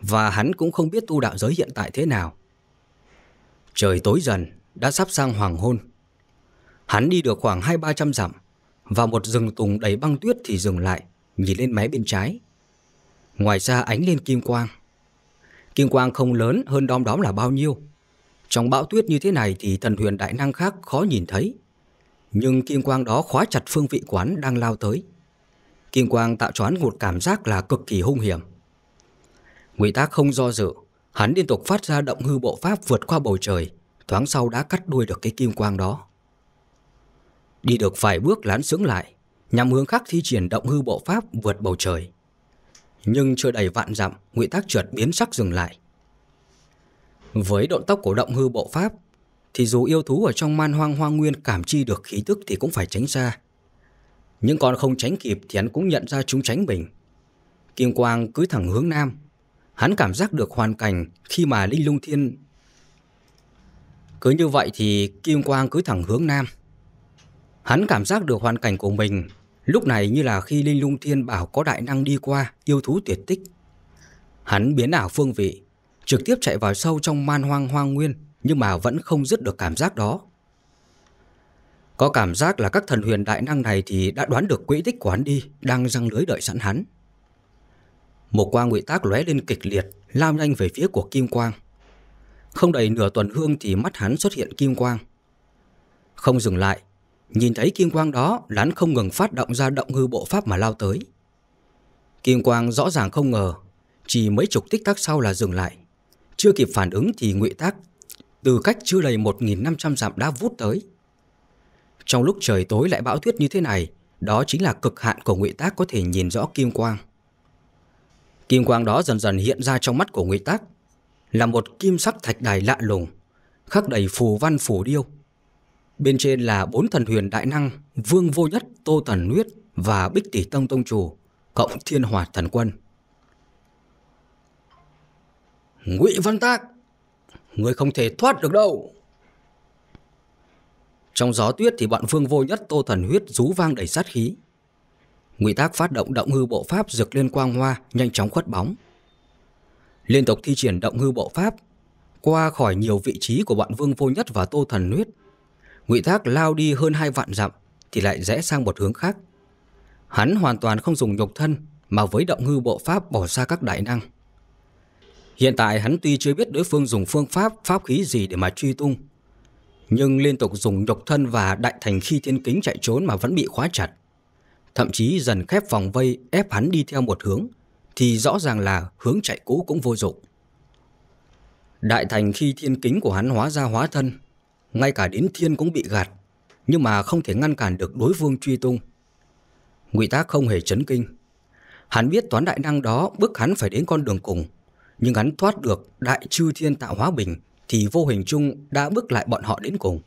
Và hắn cũng không biết tu đạo giới hiện tại thế nào. Trời tối dần, đã sắp sang hoàng hôn. Hắn đi được khoảng hai ba trăm dặm, vào một rừng tùng đầy băng tuyết thì dừng lại, nhìn lên mé bên trái. Ngoài ra ánh lên kim quang. Kim quang không lớn hơn đom đóm là bao nhiêu. Trong bão tuyết như thế này thì thần huyền đại năng khác khó nhìn thấy. Nhưng kim quang đó khóa chặt phương vị quán đang lao tới. Kim quang tạo cho hắn một cảm giác là cực kỳ hung hiểm. Ngụy Tác không do dự, Hắn liên tục phát ra động hư bộ pháp vượt qua bầu trời, thoáng sau đã cắt đuôi được cái kim quang đó. Đi được vài bước lán sướng lại, nhằm hướng khác thi triển động hư bộ pháp vượt bầu trời. Nhưng chưa đầy vạn dặm, Ngụy Tác trượt biến sắc dừng lại. Với độ tốc của động hư bộ pháp, thì dù yêu thú ở trong man hoang hoang nguyên cảm chi được khí tức thì cũng phải tránh xa. Nhưng còn không tránh kịp thì hắn cũng nhận ra chúng tránh mình. Kim quang cứ thẳng hướng nam, Hắn cảm giác được hoàn cảnh khi mà Linh Lung Thiên... Cứ như vậy thì kim quang cứ thẳng hướng nam. Hắn cảm giác được hoàn cảnh của mình lúc này như là khi Linh Lung Thiên bảo có đại năng đi qua yêu thú tuyệt tích. Hắn biến ảo phương vị, trực tiếp chạy vào sâu trong man hoang hoang nguyên nhưng mà vẫn không dứt được cảm giác đó. Có cảm giác là các thần huyền đại năng này thì đã đoán được quỹ tích của hắn đi, đang răng lưới đợi sẵn hắn. Một quang ngụy tác lóe lên kịch liệt, lao nhanh về phía của kim quang. Không đầy nửa tuần hương thì mắt hắn xuất hiện kim quang. Không dừng lại, nhìn thấy kim quang đó, hắn không ngừng phát động ra động hư bộ pháp mà lao tới. Kim quang rõ ràng không ngờ, chỉ mấy chục tích tắc sau là dừng lại. Chưa kịp phản ứng thì ngụy tác từ cách chưa đầy 1.500 dặm đã vút tới. Trong lúc trời tối lại bão tuyết như thế này, đó chính là cực hạn của ngụy tác có thể nhìn rõ kim quang. Kim quang đó dần dần hiện ra trong mắt của Ngụy Tác, là một kim sắc thạch đài lạ lùng, khắc đầy phù văn phù điêu. Bên trên là bốn thần huyền đại năng, Vương Vô Nhất, Tô thần Huyết và Bích Tỷ Tông Tông Chủ, cộng Thiên hòa Thần Quân. Ngụy Văn Tác, người không thể thoát được đâu. Trong gió tuyết thì bọn Vương Vô Nhất Tô Thần Huyết rú vang đầy sát khí. Ngụy Tác phát động động hư bộ pháp rực lên quang hoa, nhanh chóng khuất bóng. Liên tục thi triển động hư bộ pháp, qua khỏi nhiều vị trí của bọn Vương Vô Nhất và Tô Thần Huyết. Ngụy Thác lao đi hơn hai vạn dặm thì lại rẽ sang một hướng khác. Hắn hoàn toàn không dùng nhục thân mà với động hư bộ pháp bỏ xa các đại năng. Hiện tại hắn tuy chưa biết đối phương dùng phương pháp pháp khí gì để mà truy tung, nhưng liên tục dùng nhục thân và đại thành khi thiên kính chạy trốn mà vẫn bị khóa chặt thậm chí dần khép vòng vây ép hắn đi theo một hướng, thì rõ ràng là hướng chạy cũ cũng vô dụng. Đại thành khi thiên kính của hắn hóa ra hóa thân, ngay cả đến thiên cũng bị gạt, nhưng mà không thể ngăn cản được đối phương truy tung. Ngụy Tác không hề chấn kinh. Hắn biết toán đại năng đó bức hắn phải đến con đường cùng, nhưng hắn thoát được đại chư thiên tạo hóa bình thì vô hình chung đã bước lại bọn họ đến cùng.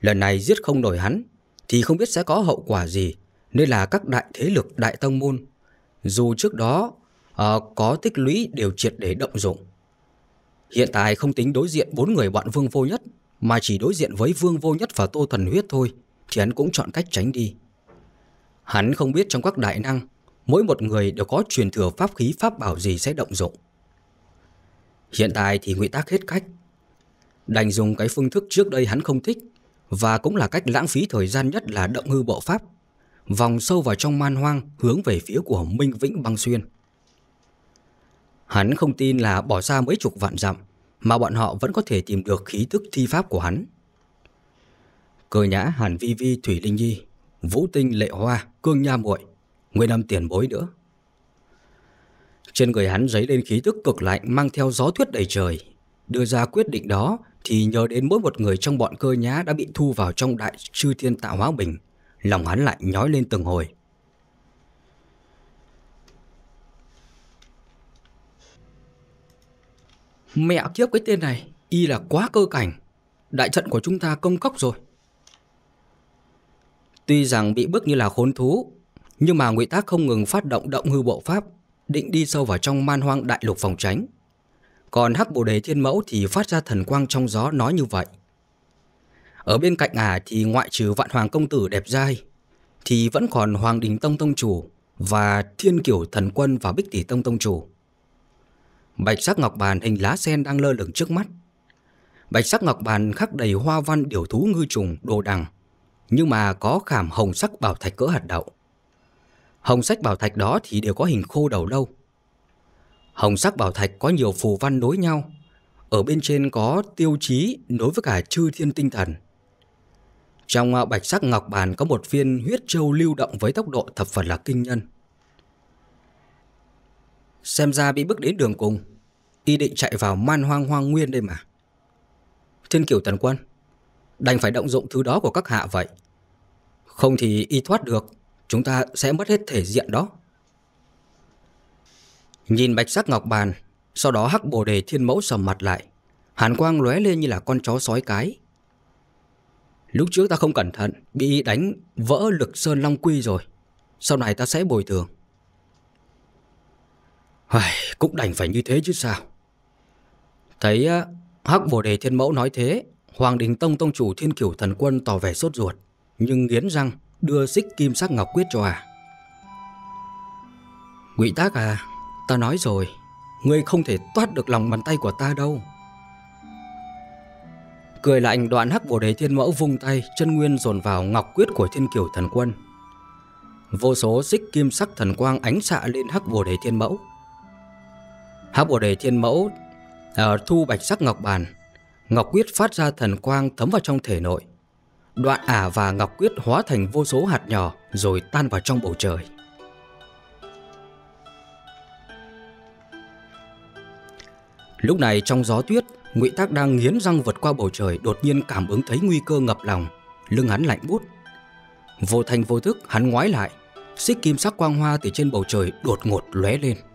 Lần này giết không nổi hắn thì không biết sẽ có hậu quả gì nên là các đại thế lực đại tông môn, dù trước đó à, có tích lũy đều triệt để động dụng. Hiện tại không tính đối diện bốn người bọn Vương Vô Nhất, mà chỉ đối diện với Vương Vô Nhất và Tô Thần Huyết thôi, thì hắn cũng chọn cách tránh đi. Hắn không biết trong các đại năng, mỗi một người đều có truyền thừa pháp khí pháp bảo gì sẽ động dụng. Hiện tại thì Ngụy Tác hết cách. Đành dùng cái phương thức trước đây hắn không thích và cũng là cách lãng phí thời gian nhất là động hư bộ pháp vòng sâu vào trong man hoang hướng về phía của Minh Vĩnh Băng Xuyên. Hắn không tin là bỏ ra mấy chục vạn dặm mà bọn họ vẫn có thể tìm được khí tức thi pháp của hắn. Cơ nhã Hàn Vi Vi Thủy Linh Nhi, Vũ Tinh Lệ Hoa, Cương Nha Mội Nguyên Âm Tiền Bối nữa. Trên người hắn dấy lên khí tức cực lạnh mang theo gió tuyết đầy trời. Đưa ra quyết định đó thì nhớ đến mỗi một người trong bọn cơ nhã đã bị thu vào trong đại chư thiên tạo hóa bình – lòng hắn lại nhói lên từng hồi. Mẹ kiếp cái tên này, y là quá cơ cảnh. Đại trận của chúng ta công cốc rồi. Tuy rằng bị bức như là khốn thú, nhưng mà Ngụy Tác không ngừng phát động động hư bộ pháp, định đi sâu vào trong man hoang đại lục phòng tránh. Còn Hắc Bồ Đề Thiên Mẫu thì phát ra thần quang trong gió nói như vậy. Ở bên cạnh ả à thì ngoại trừ vạn hoàng công tử đẹp trai Thì vẫn còn hoàng đình tông tông chủ Và thiên kiểu thần quân và bích tỷ tông tông chủ Bạch sắc ngọc bàn hình lá sen đang lơ lửng trước mắt Bạch sắc ngọc bàn khắc đầy hoa văn điểu thú ngư trùng đồ đằng Nhưng mà có khảm hồng sắc bảo thạch cỡ hạt đậu Hồng sắc bảo thạch đó thì đều có hình khô đầu lâu Hồng sắc bảo thạch có nhiều phù văn đối nhau Ở bên trên có tiêu chí đối với cả chư thiên tinh thần trong à, bạch sắc ngọc bàn có một viên huyết châu lưu động với tốc độ thập phần là kinh nhân. Xem ra bị bước đến đường cùng, y định chạy vào man hoang hoang nguyên đây mà. Thiên kiểu tần quân, đành phải động dụng thứ đó của các hạ vậy. Không thì y thoát được, chúng ta sẽ mất hết thể diện đó. Nhìn bạch sắc ngọc bàn, sau đó hắc bồ đề thiên mẫu sầm mặt lại. Hàn quang lóe lên như là con chó sói cái, Lúc trước ta không cẩn thận Bị đánh vỡ lực sơn long quy rồi Sau này ta sẽ bồi thường Ai, Cũng đành phải như thế chứ sao Thấy Hắc Bồ Đề Thiên Mẫu nói thế Hoàng Đình Tông Tông Chủ Thiên Cửu Thần Quân tỏ vẻ sốt ruột Nhưng nghiến răng đưa xích kim sắc ngọc quyết cho à Ngụy Tác à Ta nói rồi Ngươi không thể toát được lòng bàn tay của ta đâu Cười lạnh đoạn hắc bồ đế thiên mẫu vung tay Chân nguyên dồn vào ngọc quyết của thiên kiều thần quân Vô số xích kim sắc thần quang ánh xạ lên hắc bồ đề thiên mẫu Hắc bồ đề thiên mẫu ở ờ, thu bạch sắc ngọc bàn Ngọc quyết phát ra thần quang thấm vào trong thể nội Đoạn ả và ngọc quyết hóa thành vô số hạt nhỏ Rồi tan vào trong bầu trời Lúc này trong gió tuyết Ngụy Tác đang nghiến răng vượt qua bầu trời đột nhiên cảm ứng thấy nguy cơ ngập lòng, lưng hắn lạnh bút. Vô thành vô thức hắn ngoái lại, xích kim sắc quang hoa từ trên bầu trời đột ngột lóe lên.